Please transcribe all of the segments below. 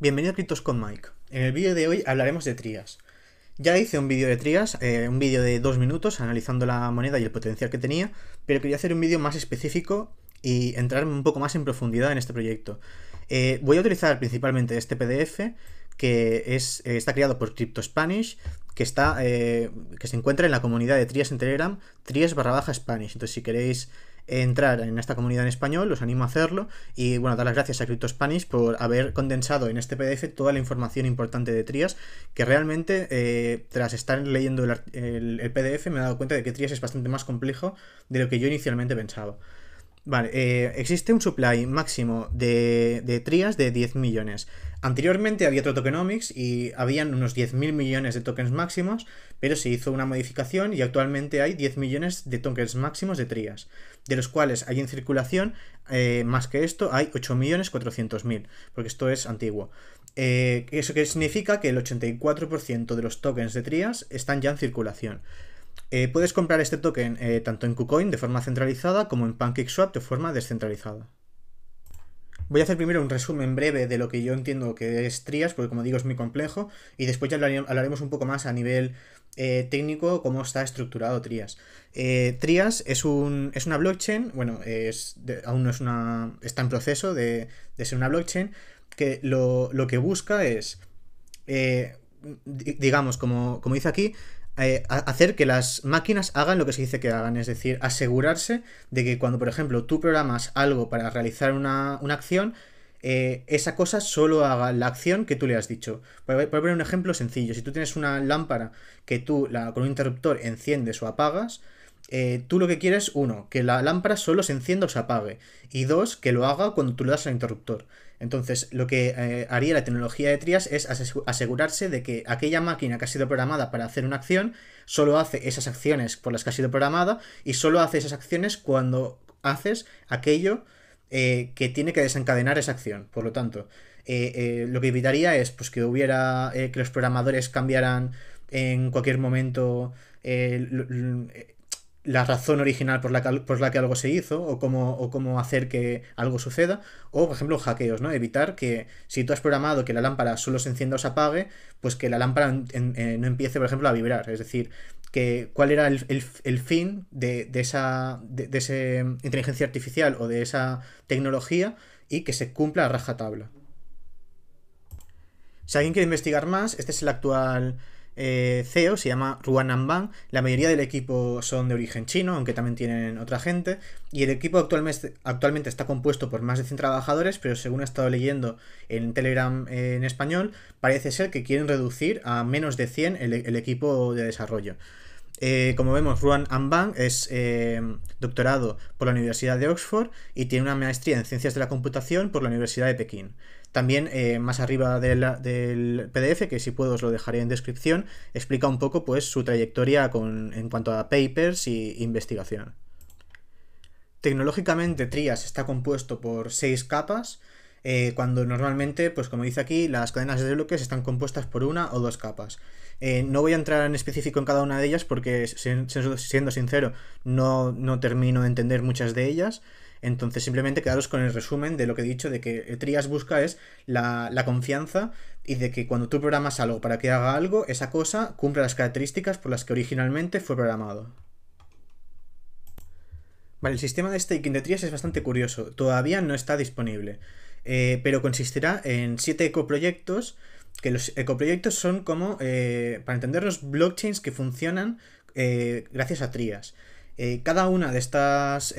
Bienvenido a Criptos con Mike. En el vídeo de hoy hablaremos de Trias. Ya hice un vídeo de Trias, eh, un vídeo de dos minutos analizando la moneda y el potencial que tenía, pero quería hacer un vídeo más específico y entrar un poco más en profundidad en este proyecto. Eh, voy a utilizar principalmente este PDF que eh, está creado por Crypto Spanish, que, está, que se encuentra en la comunidad de Trias en Telegram, Trias barra baja Spanish. Entonces si queréis entrar en esta comunidad en español, los animo a hacerlo y bueno, dar las gracias a CryptoSpanish por haber condensado en este PDF toda la información importante de Trias, que realmente eh, tras estar leyendo el, el, PDF me he dado cuenta de que Trias es bastante más complejo de lo que yo inicialmente pensaba. Vale, eh, existe un supply máximo de, de trías de 10 millones. Anteriormente había otro tokenomics y habían unos 10.000 millones de tokens máximos, pero se hizo una modificación y actualmente hay 10 millones de tokens máximos de trías, de los cuales hay en circulación, eh, más que esto, hay 8.400.000, porque esto es antiguo. Eh, eso que significa que el 84% de los tokens de trías están ya en circulación. Eh, puedes comprar este token eh, tanto en KuCoin de forma centralizada como en PancakeSwap de forma descentralizada. Voy a hacer primero un resumen breve de lo que yo entiendo que es Trias, porque como digo es muy complejo, y después ya hablaremos un poco más a nivel eh, técnico cómo está estructurado Trias. Trias es, es una blockchain, bueno, es aún no es una. está en proceso de, ser una blockchain, que lo, que busca es. digamos, como dice aquí, eh, hacer que las máquinas hagan lo que se dice que hagan, es decir, asegurarse de que cuando, por ejemplo, tú programas algo para realizar una, acción, eh, esa cosa solo haga la acción que tú le has dicho. Voy a poner un ejemplo sencillo. Si tú tienes una lámpara que tú con un interruptor enciendes o apagas, eh, tú lo que quieres, uno, que la lámpara solo se encienda o se apague. Y dos, que lo haga cuando tú le das al interruptor. Entonces, lo que eh, haría la tecnología de Trias es asegurarse de que aquella máquina que ha sido programada para hacer una acción solo hace esas acciones por las que ha sido programada y solo hace esas acciones cuando haces aquello eh, que tiene que desencadenar esa acción. Por lo tanto, lo que evitaría es pues, que hubiera que los programadores cambiaran en cualquier momento la razón original por la, que, por la que algo se hizo o cómo, o cómo hacer que algo suceda, o por ejemplo hackeos, ¿no? Evitar que si tú has programado que la lámpara solo se encienda o se apague, pues que la lámpara eh, no empiece, por ejemplo, a vibrar. Es decir, que cuál era el, el, fin de, de esa ese inteligencia artificial o de esa tecnología y que se cumpla a rajatabla. Si alguien quiere investigar más, este es el actual eh, CEO, se llama Ruan La mayoría del equipo son de origen chino, aunque también tienen otra gente. Y el equipo actualmente, está compuesto por más de 100 trabajadores, pero según he estado leyendo en Telegram eh, en español, parece ser que quieren reducir a menos de 100 el equipo de desarrollo. Eh, como vemos, Ruan Ambang es eh, doctorado por la Universidad de Oxford y tiene una maestría en Ciencias de la Computación por la Universidad de Pekín. También, eh, más arriba del PDF, que si puedo os lo dejaré en descripción, explica un poco pues, su trayectoria en cuanto a papers e investigación. Tecnológicamente, Trias está compuesto por seis capas, eh, cuando normalmente, pues como dice aquí, las cadenas de bloques están compuestas por una o dos capas. Eh, no voy a entrar en específico en cada una de ellas porque, siendo sincero, no, termino de entender muchas de ellas. Entonces simplemente quedaros con el resumen de lo que he dicho, de que Trias busca es la, confianza y de que cuando tú programas algo para que haga algo, esa cosa cumpla las características por las que originalmente fue programado. Vale, el sistema de staking de Trias es bastante curioso, todavía no está disponible. Eh, pero consistirá en siete ecoproyectos, que los ecoproyectos son como, eh, para entenderlos, blockchains que funcionan eh, gracias a trías. cada una de estas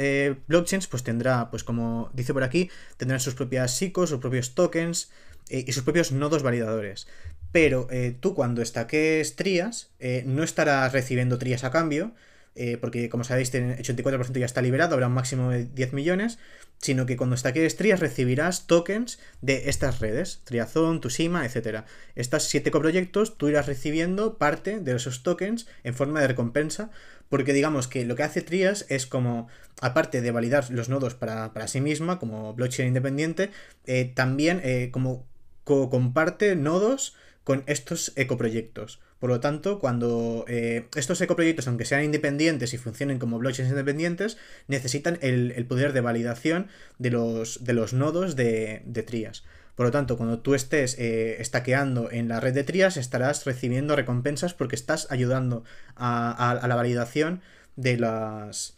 blockchains pues tendrá, pues como dice por aquí, tendrán sus propias SICOs, sus propios tokens y sus propios nodos validadores. Pero tú cuando estaques trías, no estarás recibiendo trías a cambio, eh, porque como sabéis, el 84% ya está liberado, habrá un máximo de 10 millones, sino que cuando estaques Trias recibirás tokens de estas redes, Triazón, Tusima, etc. Estas 7 coproyectos tú irás recibiendo parte de esos tokens en forma de recompensa, porque digamos que lo que hace Trias es como, aparte de validar los nodos para, sí misma, como blockchain independiente, eh, también eh, como co comparte nodos con estos ecoproyectos. Por lo tanto, cuando eh, estos ecoproyectos, aunque sean independientes y funcionen como blockchains independientes, necesitan el, poder de validación de los, de los nodos de, de trías. Por lo tanto, cuando tú estés eh, en la red de trías, estarás recibiendo recompensas porque estás ayudando a, la validación de, las,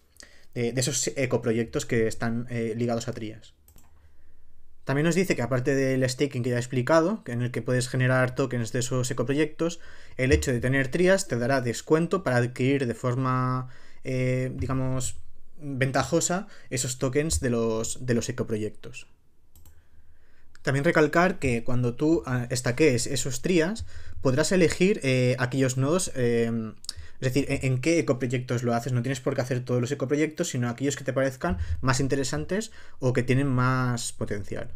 de, esos ecoproyectos que están eh, ligados a trías. También nos dice que aparte del staking que ya he explicado, en el que puedes generar tokens de esos ecoproyectos, el hecho de tener trías te dará descuento para adquirir de forma, eh, digamos, ventajosa esos tokens de los, de los ecoproyectos. También recalcar que cuando tú ah, estaques esos trías, podrás elegir eh, aquellos nodos, em, es decir, e-, en, qué ecoproyectos lo haces. No tienes por qué hacer todos los ecoproyectos, sino aquellos que te parezcan más interesantes o que tienen más potencial.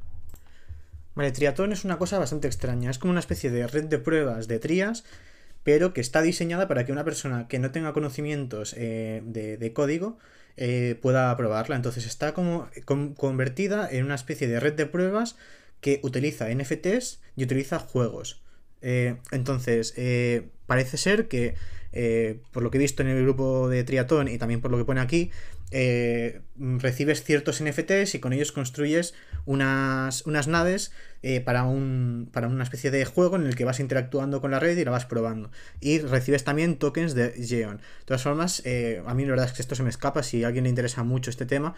Vale, Triatón es una cosa bastante extraña. Es como una especie de red de pruebas de trías, pero que está diseñada para que una persona que no tenga conocimientos eh, de, código eh, pueda probarla. Entonces está como convertida en una especie de red de pruebas que utiliza NFTs y utiliza juegos. Eh, entonces, eh, parece ser que eh, por lo que he visto en el grupo de Triatón y también por lo que pone aquí, eh, recibes ciertos NFTs y con ellos construyes unas, naves eh, para, un, para una especie de juego en el que vas interactuando con la red y la vas probando. Y recibes también tokens de Geon. De todas formas, a mí la verdad es que esto se me escapa. Si a alguien le interesa mucho este tema,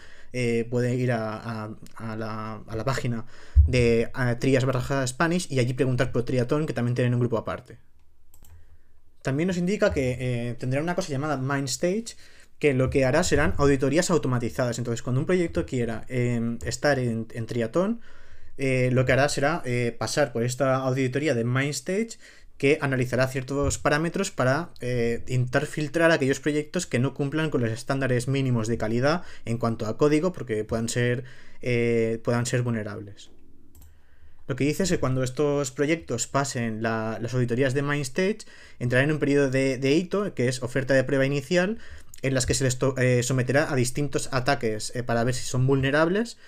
puede ir a, la, página de Trias barraja Spanish y allí preguntar por Triatón, que también tienen un grupo aparte también nos indica que eh, tendrá una cosa llamada MindStage, que lo que hará serán auditorías automatizadas. Entonces, cuando un proyecto quiera em, estar en, Triatón, eh, lo que hará será eh, pasar por esta auditoría de MindStage que analizará ciertos parámetros para intentar filtrar aquellos proyectos que no cumplan con los estándares mínimos de calidad en cuanto a código porque puedan ser, puedan ser vulnerables. Lo que dice es que cuando estos proyectos pasen las auditorías de Mindstage, entrarán en un periodo de, hito, que es oferta de prueba inicial, en las que se les eh, someterá a distintos ataques eh, para ver si son vulnerables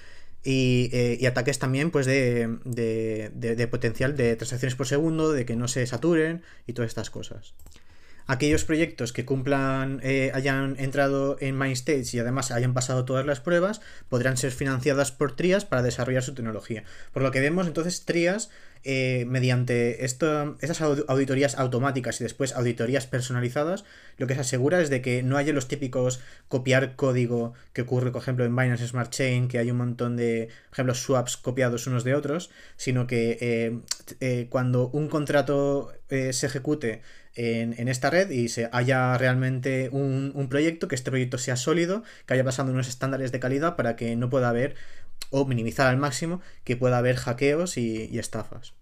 y, eh, ataques también pues de, de, potencial de transacciones por segundo, de que no se saturen y todas estas cosas aquellos proyectos que cumplan, eh, hayan entrado en MindStage y además hayan pasado todas las pruebas, podrán ser financiadas por TRIAS para desarrollar su tecnología. Por lo que vemos, entonces TRIAS, eh, mediante esto, esas auditorías automáticas y después auditorías personalizadas, lo que se asegura es de que no haya los típicos copiar código que ocurre, por ejemplo, en Binance Smart Chain, que hay un montón de, por ejemplo, swaps copiados unos de otros, sino que eh, cuando un contrato se ejecute, en, esta red y se haya realmente un, proyecto, que este proyecto sea sólido, que haya pasado unos estándares de calidad para que no pueda haber, o minimizar al máximo, que pueda haber hackeos y, estafas.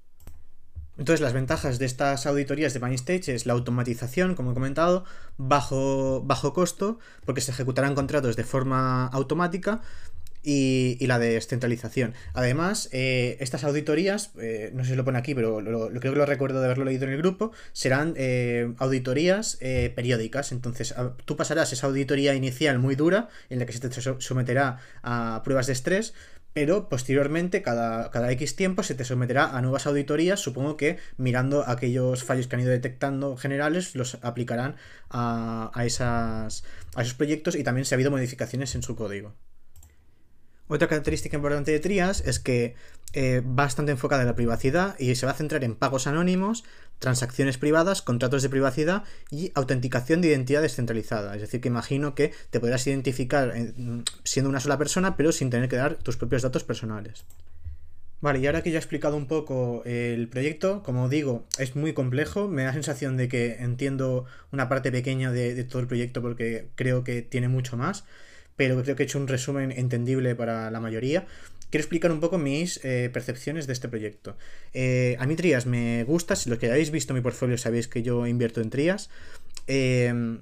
Entonces las ventajas de estas auditorías de Mindstage es la automatización, como he comentado, bajo, bajo costo, porque se ejecutarán contratos de forma automática, y, la la descentralización. Además, eh, estas auditorías, eh, no sé si lo pone aquí, pero lo, creo que lo recuerdo de haberlo leído en el grupo, serán eh, auditorías periódicas. Entonces, tú pasarás esa auditoría inicial muy dura, en la que se te someterá a pruebas de estrés, pero posteriormente, cada, cada X tiempo, se te someterá a nuevas auditorías, supongo que mirando aquellos fallos que han ido detectando generales, los aplicarán a, a, a esos proyectos y también si ha habido modificaciones en su código. Otra característica importante de Trias es que eh, bastante enfocada en la privacidad y se va a centrar en pagos anónimos, transacciones privadas, contratos de privacidad y autenticación de identidad descentralizada. Es decir, que imagino que te podrás identificar siendo una sola persona, pero sin tener que dar tus propios datos personales. Vale, y ahora que ya he explicado un poco eh, el proyecto, como digo, es muy complejo, me da la sensación de que entiendo una parte pequeña de todo el proyecto porque creo que tiene mucho más pero creo que he hecho un resumen entendible para la mayoría. Quiero explicar un poco mis eh, percepciones de este proyecto. Eh, a mí Trias me gusta, si los que habéis visto mi portfolio sabéis que yo invierto en Trias. Em,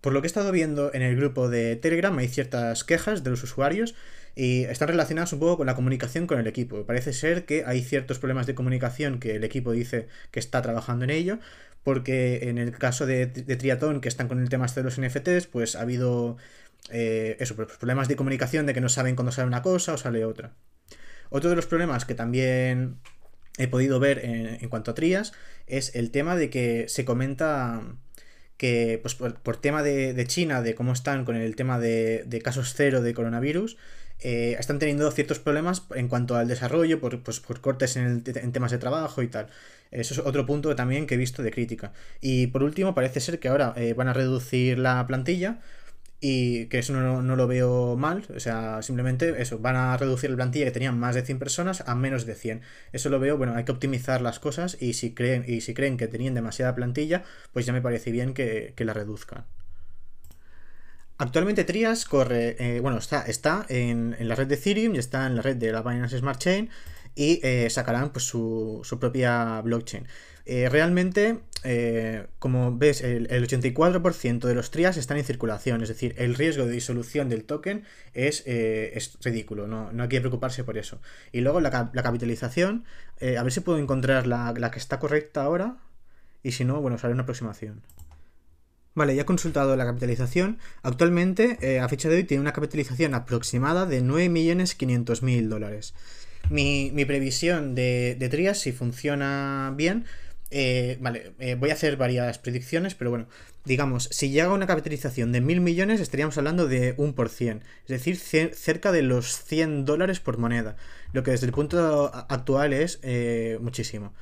por lo que he estado viendo en el grupo de Telegram hay ciertas quejas de los usuarios y están relacionadas un poco con la comunicación con el equipo. Parece ser que hay ciertos problemas de comunicación que el equipo dice que está trabajando en ello, porque en el caso de, de Triatón, que están con el tema de los NFTs, pues ha habido eh, eso, pues, pues, problemas de comunicación de que no saben cuando sale una cosa o sale otra. Otro de los problemas que también he podido ver en, cuanto a trías es el tema de que se comenta que pues, por, tema de, China, de cómo están con el tema de, casos cero de coronavirus, eh, están teniendo ciertos problemas en cuanto al desarrollo, por, pues, cortes en, temas de trabajo y tal. Eso es otro punto también que he visto de crítica. Y por último, parece ser que ahora eh, van a reducir la plantilla y que eso no, lo veo mal, o sea, simplemente eso, van a reducir la plantilla que tenían más de 100 personas a menos de 100. Eso lo veo, bueno, hay que optimizar las cosas y si creen, y si creen que tenían demasiada plantilla, pues ya me parece bien que, la reduzcan. Actualmente Trias corre, eh, bueno, está, está en, la red de Ethereum y está en la red de la Binance Smart Chain y eh, sacarán pues su, su propia blockchain. Eh, realmente, eh, como ves, el, 84% de los TRIAS están en circulación, es decir, el riesgo de disolución del token es, eh, es ridículo, no, hay que preocuparse por eso. Y luego la, capitalización, a ver si puedo encontrar la, que está correcta ahora, y si no, bueno, sale una aproximación. Vale, ya he consultado la capitalización. Actualmente, a fecha de hoy, tiene una capitalización aproximada de 9.500.000 dólares. Mi, previsión de, de TRIAS, si funciona bien, eh, vale, eh, voy a hacer varias predicciones, pero bueno, digamos, si llega una capitalización de mil millones, estaríamos hablando de un por cien, es decir, cerca de los 100 dólares por moneda, lo que desde el punto actual es eh, muchísimo.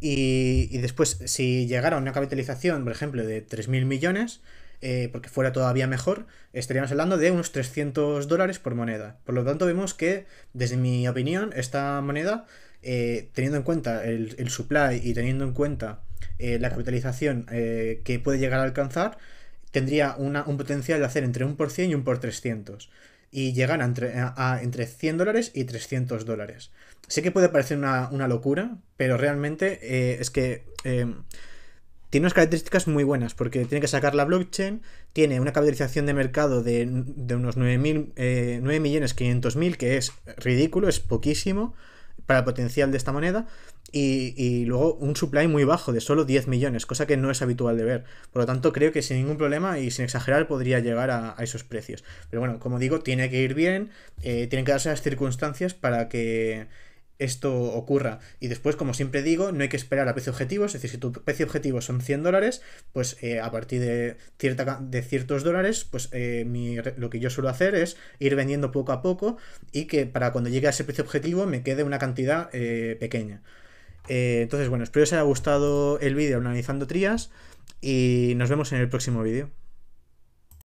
Y, después, si llegara una capitalización, por ejemplo, de mil millones, eh, porque fuera todavía mejor, estaríamos hablando de unos 300 dólares por moneda. Por lo tanto, vemos que, desde mi opinión, esta moneda, eh, teniendo en cuenta el, supply y teniendo en cuenta eh, la capitalización que puede llegar a alcanzar, tendría un potencial de hacer entre un por 100 y un por 300 y llegar a entre, 100 dólares y 300 dólares. Sé que puede parecer una, locura, pero realmente es que tiene unas características muy buenas porque tiene que sacar la blockchain, tiene una capitalización de mercado de, unos 9.500.000, eh, que es ridículo, es poquísimo para el potencial de esta moneda, y, luego un supply muy bajo de solo 10 millones, cosa que no es habitual de ver. Por lo tanto, creo que sin ningún problema y sin exagerar podría llegar a, esos precios. Pero bueno, como digo, tiene que ir bien, eh, tienen que darse las circunstancias para que esto ocurra. Y después, como siempre digo, no hay que esperar a precio objetivo, es decir, si tu precio objetivo son 100 dólares, pues eh, a partir de, cierta, de ciertos dólares, pues eh, lo que yo suelo hacer es ir vendiendo poco a poco y que para cuando llegue a ese precio objetivo me quede una cantidad eh, pequeña. entonces, bueno, espero que os haya gustado el vídeo analizando trías y nos vemos en el próximo vídeo.